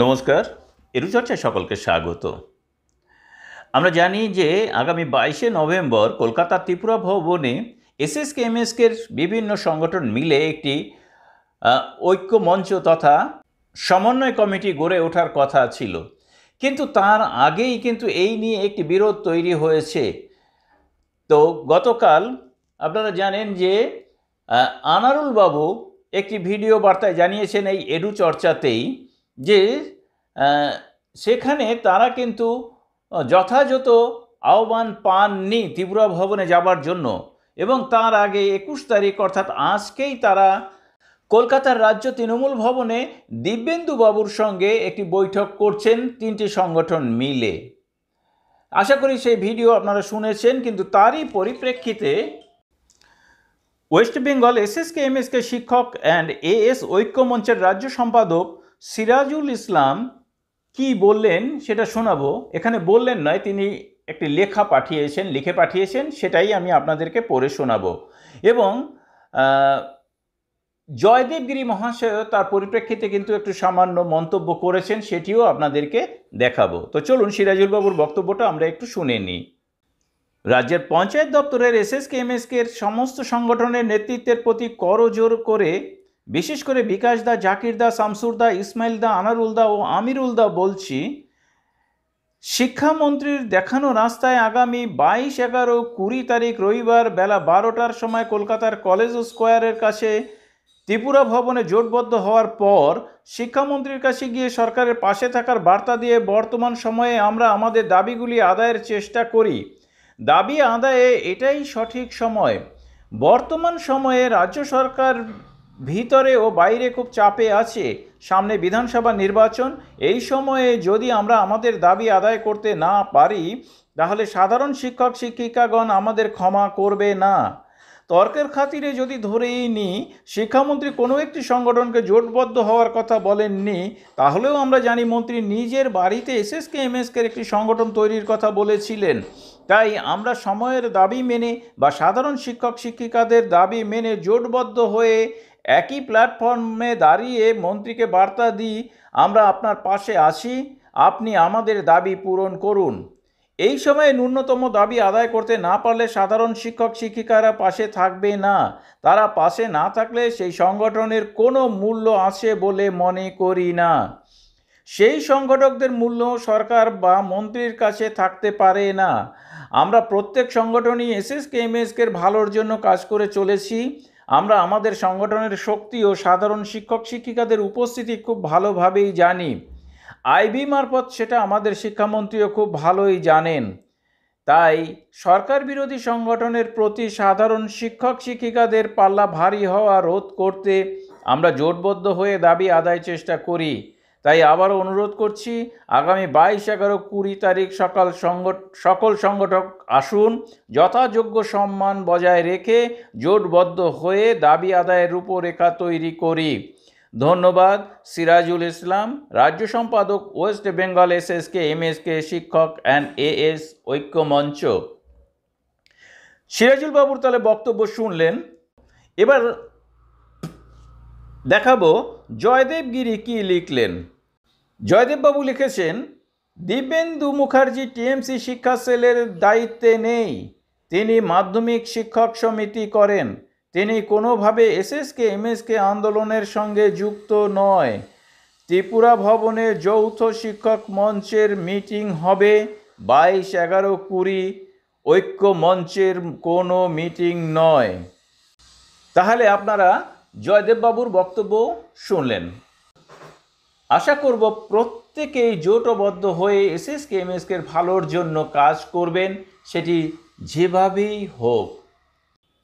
নমস্কার এরুচর্চায় সকলকে স্বাগত আমরা জানি যে আগামী বাইশে নভেম্বর কলকাতা ত্রিপুরা ভবনে এসএসকে এমএসকের বিভিন্ন সংগঠন মিলে একটি ঐক্য মঞ্চ তথা সমন্বয় কমিটি গড়ে ওঠার কথা ছিল কিন্তু তার আগেই কিন্তু এই নিয়ে একটি বিরোধ তৈরি হয়েছে তো গতকাল আপনারা জানেন যে আনারুল বাবু একটি ভিডিও বার্তায় জানিয়েছেন এই এডু চর্চাতেই যে সেখানে তারা কিন্তু যথাযথ আহ্বান পাননি ত্রিপুরা ভবনে যাবার জন্য এবং তার আগে একুশ তারিখ অর্থাৎ আজকেই তারা কলকাতার রাজ্য তৃণমূল ভবনে দিব্যেন্দু বাবুর সঙ্গে একটি বৈঠক করছেন তিনটি সংগঠন মিলে আশা করি সেই ভিডিও আপনারা শুনেছেন কিন্তু তারই পরিপ্রেক্ষিতে West Bengal S S K S K শিক্ষক অ্যান্ড এএস ঐক্যমঞ্চের রাজ্য সম্পাদক সিরাজুল ইসলাম কি বললেন সেটা শোনাবো এখানে বললেন নয় তিনি একটি লেখা পাঠিয়েছেন লিখে পাঠিয়েছেন সেটাই আমি আপনাদেরকে পড়ে শোনাবো এবং জয়দেবগিরি মহাশয় তার পরিপ্রেক্ষিতে কিন্তু একটু সামান্য মন্তব্য করেছেন সেটিও আপনাদেরকে দেখাবো তো চলুন সিরাজুলবাবুর বক্তব্যটা আমরা একটু শুনে নিই রাজ্যের পঞ্চায়েত দপ্তরের এসএসকে এমএসকে এর সমস্ত সংগঠনের নেতৃত্বের প্রতি করজোর করে বিশেষ করে বিকাশ দা জাকির দা শামসুর দা ইসমাইল দা আনারুল দা ও আমিরুল দা বলছি শিক্ষামন্ত্রীর দেখানো রাস্তায় আগামী বাইশ এগারো কুড়ি তারিখ রবিবার বেলা বারোটার সময় কলকাতার কলেজ স্কোয়ারের কাছে ত্রিপুরা ভবনে জোটবদ্ধ হওয়ার পর শিক্ষামন্ত্রীর কাছে গিয়ে সরকারের পাশে থাকার বার্তা দিয়ে বর্তমান সময়ে আমরা আমাদের দাবিগুলি আদায়ের চেষ্টা করি দাবি আদায়ে এটাই সঠিক সময় বর্তমান সময়ে রাজ্য সরকার ভিতরে ও বাইরে খুব চাপে আছে সামনে বিধানসভা নির্বাচন এই সময়ে যদি আমরা আমাদের দাবি আদায় করতে না পারি তাহলে সাধারণ শিক্ষক শিক্ষিকাগণ আমাদের ক্ষমা করবে না তর্কের খাতিরে যদি ধরেই নিই শিক্ষামন্ত্রী কোনো একটি সংগঠনকে জোটবদ্ধ হওয়ার কথা বলেননি তাহলেও আমরা জানি মন্ত্রী নিজের বাড়িতে এসএসকে এমএসকের একটি সংগঠন তৈরির কথা বলেছিলেন তাই আমরা সময়ের দাবি মেনে বা সাধারণ শিক্ষক শিক্ষিকাদের দাবি মেনে জোটবদ্ধ হয়ে একই প্ল্যাটফর্মে দাঁড়িয়ে মন্ত্রীকে বার্তা দিই আমরা আপনার পাশে আসি আপনি আমাদের দাবি পূরণ করুন এই সময়ে ন্যূনতম দাবি আদায় করতে না পারলে সাধারণ শিক্ষক শিক্ষিকারা পাশে থাকবে না তারা পাশে না থাকলে সেই সংগঠনের কোনো মূল্য আছে বলে মনে করি না সেই সংগঠকদের মূল্য সরকার বা মন্ত্রীর কাছে থাকতে পারে না আমরা প্রত্যেক সংগঠনই এসএসকেএমএসকের ভালোর জন্য কাজ করে চলেছি আমরা আমাদের সংগঠনের শক্তি ও সাধারণ শিক্ষক শিক্ষিকাদের উপস্থিতি খুব ভালোভাবেই জানি আইবি মারফত সেটা আমাদের শিক্ষামন্ত্রীও খুব ভালোই জানেন তাই সরকার বিরোধী সংগঠনের প্রতি সাধারণ শিক্ষক শিক্ষিকাদের পাল্লা ভারী হওয়া রোধ করতে আমরা জোটবদ্ধ হয়ে দাবি আদায় চেষ্টা করি তাই আবারও অনুরোধ করছি আগামী বাইশ এগারো কুড়ি তারিখ সকাল সকল সংগঠক আসুন যথাযোগ্য সম্মান বজায় রেখে জোটবদ্ধ হয়ে দাবি আদায়ের রূপরেখা তৈরি করি ধন্যবাদ সিরাজুল ইসলাম রাজ্য সম্পাদক West Bengal S S K M S K শিক্ষক অ্যান্ড এস ঐক্য মঞ্চ সিরাজুল বাবুর তাহলে বক্তব্য শুনলেন এবার দেখাবো জয়দেব গিরি কী লিখলেন জয়দেববাবু লিখেছেন দিব্যেন্দু মুখার্জি টিএমসি শিক্ষা সেলের দায়িত্বে নেই তিনি মাধ্যমিক শিক্ষক সমিতি করেন তিনি কোনোভাবে এসএসকে এমএসকে আন্দোলনের সঙ্গে যুক্ত নয় ত্রিপুরা ভবনে যৌথ শিক্ষক মঞ্চের মিটিং হবে বাইশ এগারো কুড়ি ঐক্য মঞ্চের কোনো মিটিং নয় তাহলে আপনারা জয়দেববাবুর বক্তব্য শুনলেন আশা করব প্রত্যেকেই জোটবদ্ধ হয়ে এসএসকে এমএসকের ভালোর জন্য কাজ করবেন সেটি যেভাবেই হোক